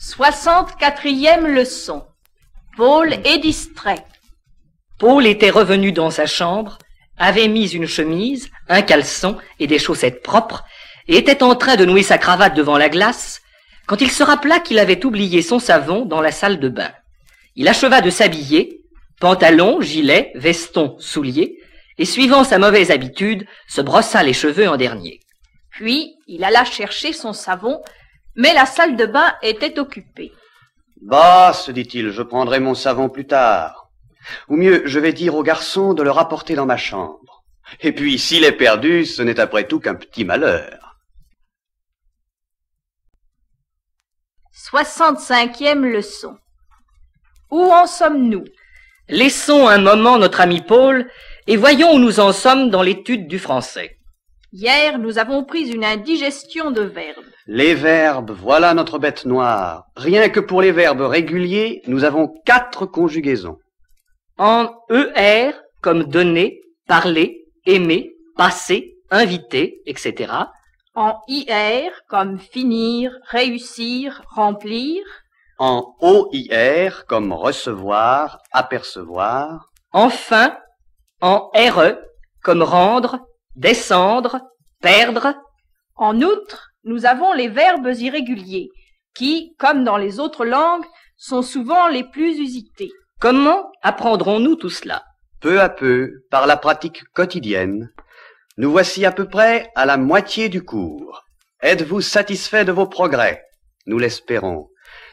64e leçon. Paul est distrait. Paul était revenu dans sa chambre, avait mis une chemise, un caleçon et des chaussettes propres, et était en train de nouer sa cravate devant la glace, quand il se rappela qu'il avait oublié son savon dans la salle de bain. Il acheva de s'habiller, pantalon, gilet, veston, souliers, et suivant sa mauvaise habitude, se brossa les cheveux en dernier. Puis il alla chercher son savon mais la salle de bain était occupée. Bah, se dit-il, je prendrai mon savon plus tard. Ou mieux, je vais dire au garçon de le rapporter dans ma chambre. Et puis, s'il est perdu, ce n'est après tout qu'un petit malheur. 65e leçon. Où en sommes-nous Laissons un moment notre ami Paul et voyons où nous en sommes dans l'étude du français. Hier, nous avons pris une indigestion de verbe. Les verbes, voilà notre bête noire. Rien que pour les verbes réguliers, nous avons quatre conjugaisons. En ER, comme donner, parler, aimer, passer, inviter, etc. En IR, comme finir, réussir, remplir. En OIR, comme recevoir, apercevoir. Enfin, en RE, comme rendre, descendre, perdre. En outre, nous avons les verbes irréguliers, qui, comme dans les autres langues, sont souvent les plus usités. Comment apprendrons-nous tout cela Peu à peu, par la pratique quotidienne. Nous voici à peu près à la moitié du cours. Êtes-vous satisfait de vos progrès Nous l'espérons.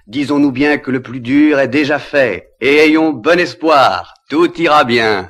Disons-nous bien que le plus dur est déjà fait, et ayons bon espoir, tout ira bien.